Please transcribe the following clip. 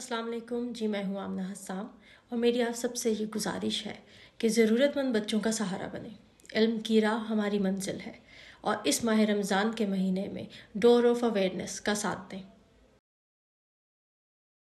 अस्सलाम वालेकुम जी मैं हूँ आमना हसाम और मेरी आप सबसे ये गुजारिश है कि ज़रूरतमंद बच्चों का सहारा बने इल्म की राह हमारी मंजिल है और इस माह रमज़ान के महीने में डोर ऑफ अवेयरनेस का साथ दें